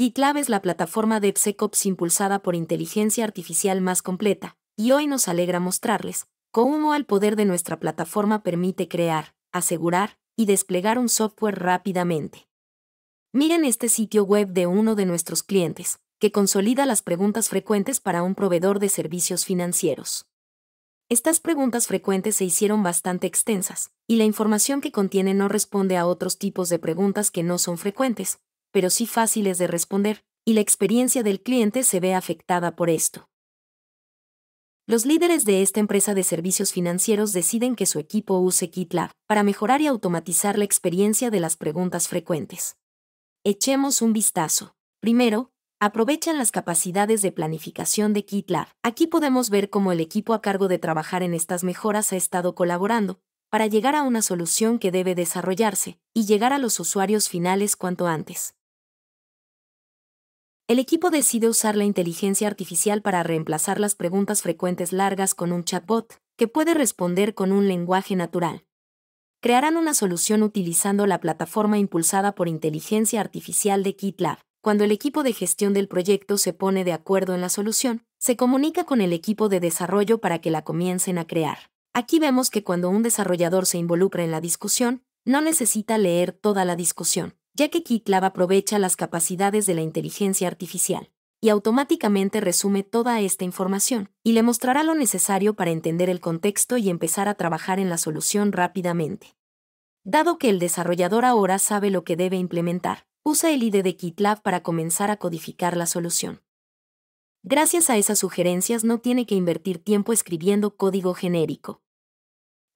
GitLab es la plataforma de DevSecOps impulsada por inteligencia artificial más completa, y hoy nos alegra mostrarles cómo el poder de nuestra plataforma permite crear, asegurar y desplegar un software rápidamente. Miren este sitio web de uno de nuestros clientes, que consolida las preguntas frecuentes para un proveedor de servicios financieros. Estas preguntas frecuentes se hicieron bastante extensas, y la información que contiene no responde a otros tipos de preguntas que no son frecuentes, pero sí fáciles de responder, y la experiencia del cliente se ve afectada por esto. Los líderes de esta empresa de servicios financieros deciden que su equipo use GitLab para mejorar y automatizar la experiencia de las preguntas frecuentes. Echemos un vistazo. Primero, aprovechan las capacidades de planificación de GitLab. Aquí podemos ver cómo el equipo a cargo de trabajar en estas mejoras ha estado colaborando para llegar a una solución que debe desarrollarse y llegar a los usuarios finales cuanto antes el equipo decide usar la inteligencia artificial para reemplazar las preguntas frecuentes largas con un chatbot, que puede responder con un lenguaje natural. Crearán una solución utilizando la plataforma impulsada por inteligencia artificial de GitLab. Cuando el equipo de gestión del proyecto se pone de acuerdo en la solución, se comunica con el equipo de desarrollo para que la comiencen a crear. Aquí vemos que cuando un desarrollador se involucra en la discusión, no necesita leer toda la discusión ya que GitLab aprovecha las capacidades de la inteligencia artificial y automáticamente resume toda esta información y le mostrará lo necesario para entender el contexto y empezar a trabajar en la solución rápidamente. Dado que el desarrollador ahora sabe lo que debe implementar, usa el ID de GitLab para comenzar a codificar la solución. Gracias a esas sugerencias no tiene que invertir tiempo escribiendo código genérico,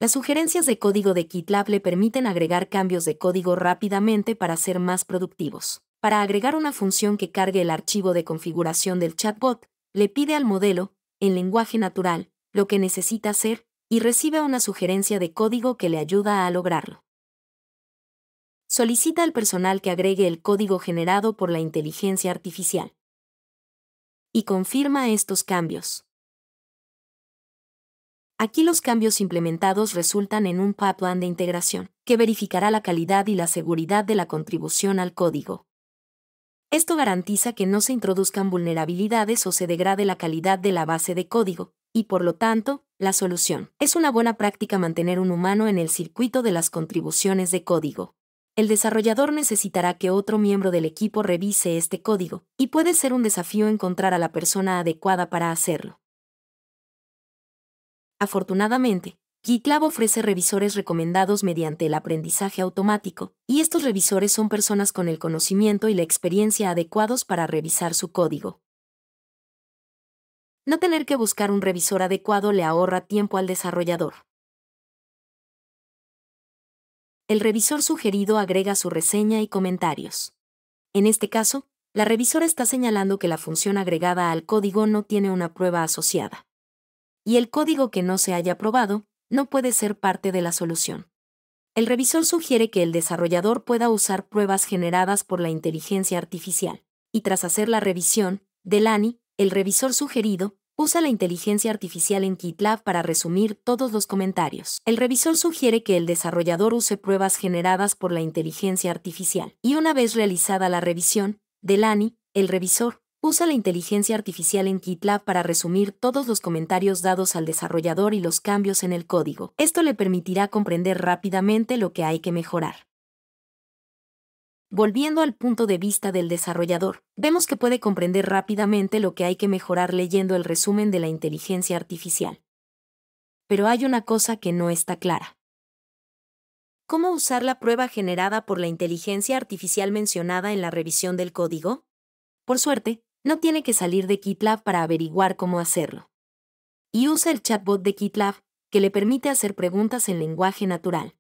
las sugerencias de código de GitLab le permiten agregar cambios de código rápidamente para ser más productivos. Para agregar una función que cargue el archivo de configuración del chatbot, le pide al modelo, en lenguaje natural, lo que necesita hacer y recibe una sugerencia de código que le ayuda a lograrlo. Solicita al personal que agregue el código generado por la inteligencia artificial. Y confirma estos cambios. Aquí los cambios implementados resultan en un pipeline de integración, que verificará la calidad y la seguridad de la contribución al código. Esto garantiza que no se introduzcan vulnerabilidades o se degrade la calidad de la base de código, y por lo tanto, la solución. Es una buena práctica mantener un humano en el circuito de las contribuciones de código. El desarrollador necesitará que otro miembro del equipo revise este código, y puede ser un desafío encontrar a la persona adecuada para hacerlo. Afortunadamente, GitLab ofrece revisores recomendados mediante el aprendizaje automático, y estos revisores son personas con el conocimiento y la experiencia adecuados para revisar su código. No tener que buscar un revisor adecuado le ahorra tiempo al desarrollador. El revisor sugerido agrega su reseña y comentarios. En este caso, la revisora está señalando que la función agregada al código no tiene una prueba asociada y el código que no se haya probado no puede ser parte de la solución. El revisor sugiere que el desarrollador pueda usar pruebas generadas por la inteligencia artificial, y tras hacer la revisión, Delani, el revisor sugerido, usa la inteligencia artificial en GitLab para resumir todos los comentarios. El revisor sugiere que el desarrollador use pruebas generadas por la inteligencia artificial, y una vez realizada la revisión, Delani, el revisor, usa la inteligencia artificial en GitLab para resumir todos los comentarios dados al desarrollador y los cambios en el código. Esto le permitirá comprender rápidamente lo que hay que mejorar. Volviendo al punto de vista del desarrollador, vemos que puede comprender rápidamente lo que hay que mejorar leyendo el resumen de la inteligencia artificial. Pero hay una cosa que no está clara. ¿Cómo usar la prueba generada por la inteligencia artificial mencionada en la revisión del código? Por suerte, no tiene que salir de GitLab para averiguar cómo hacerlo. Y usa el chatbot de GitLab, que le permite hacer preguntas en lenguaje natural.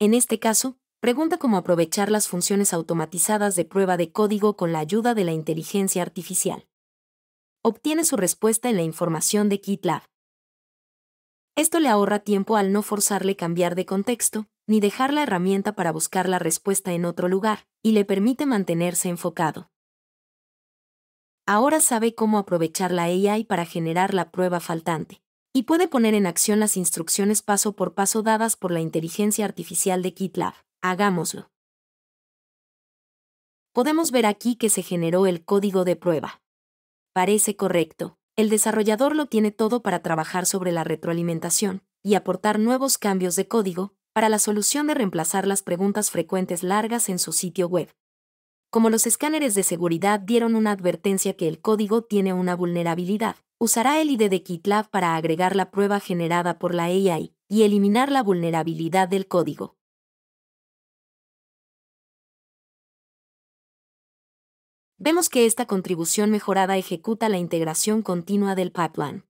En este caso, pregunta cómo aprovechar las funciones automatizadas de prueba de código con la ayuda de la inteligencia artificial. Obtiene su respuesta en la información de GitLab. Esto le ahorra tiempo al no forzarle cambiar de contexto, ni dejar la herramienta para buscar la respuesta en otro lugar, y le permite mantenerse enfocado ahora sabe cómo aprovechar la AI para generar la prueba faltante, y puede poner en acción las instrucciones paso por paso dadas por la inteligencia artificial de GitLab. Hagámoslo. Podemos ver aquí que se generó el código de prueba. Parece correcto. El desarrollador lo tiene todo para trabajar sobre la retroalimentación y aportar nuevos cambios de código para la solución de reemplazar las preguntas frecuentes largas en su sitio web como los escáneres de seguridad dieron una advertencia que el código tiene una vulnerabilidad, usará el ID de GitLab para agregar la prueba generada por la AI y eliminar la vulnerabilidad del código. Vemos que esta contribución mejorada ejecuta la integración continua del pipeline.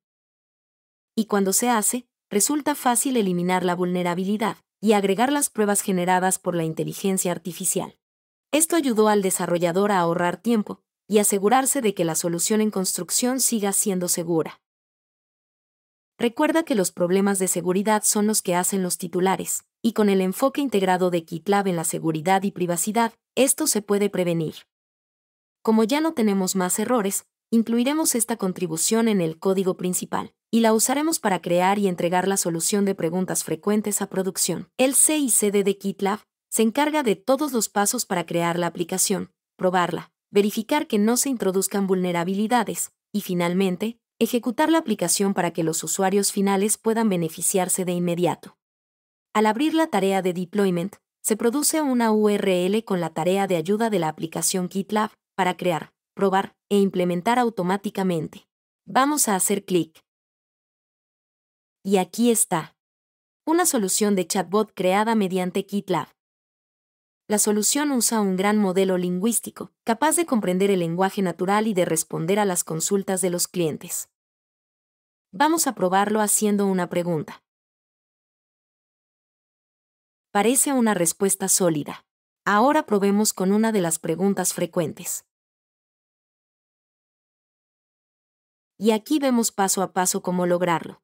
Y cuando se hace, resulta fácil eliminar la vulnerabilidad y agregar las pruebas generadas por la inteligencia artificial. Esto ayudó al desarrollador a ahorrar tiempo y asegurarse de que la solución en construcción siga siendo segura. Recuerda que los problemas de seguridad son los que hacen los titulares, y con el enfoque integrado de GitLab en la seguridad y privacidad, esto se puede prevenir. Como ya no tenemos más errores, incluiremos esta contribución en el código principal, y la usaremos para crear y entregar la solución de preguntas frecuentes a producción. El CI-CD de GitLab se encarga de todos los pasos para crear la aplicación, probarla, verificar que no se introduzcan vulnerabilidades y finalmente, ejecutar la aplicación para que los usuarios finales puedan beneficiarse de inmediato. Al abrir la tarea de deployment, se produce una URL con la tarea de ayuda de la aplicación GitLab para crear, probar e implementar automáticamente. Vamos a hacer clic. Y aquí está. Una solución de chatbot creada mediante GitLab la solución usa un gran modelo lingüístico, capaz de comprender el lenguaje natural y de responder a las consultas de los clientes. Vamos a probarlo haciendo una pregunta. Parece una respuesta sólida. Ahora probemos con una de las preguntas frecuentes. Y aquí vemos paso a paso cómo lograrlo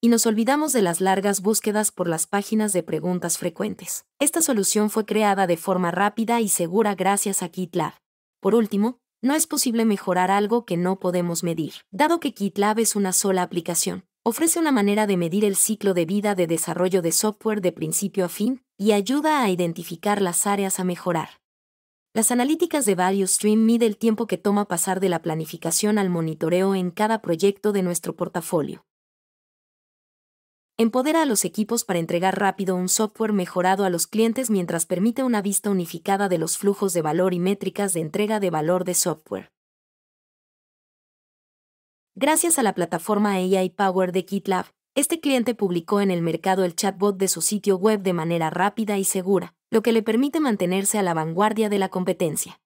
y nos olvidamos de las largas búsquedas por las páginas de preguntas frecuentes. Esta solución fue creada de forma rápida y segura gracias a GitLab. Por último, no es posible mejorar algo que no podemos medir. Dado que GitLab es una sola aplicación, ofrece una manera de medir el ciclo de vida de desarrollo de software de principio a fin y ayuda a identificar las áreas a mejorar. Las analíticas de Value Stream mide el tiempo que toma pasar de la planificación al monitoreo en cada proyecto de nuestro portafolio empodera a los equipos para entregar rápido un software mejorado a los clientes mientras permite una vista unificada de los flujos de valor y métricas de entrega de valor de software. Gracias a la plataforma AI Power de GitLab, este cliente publicó en el mercado el chatbot de su sitio web de manera rápida y segura, lo que le permite mantenerse a la vanguardia de la competencia.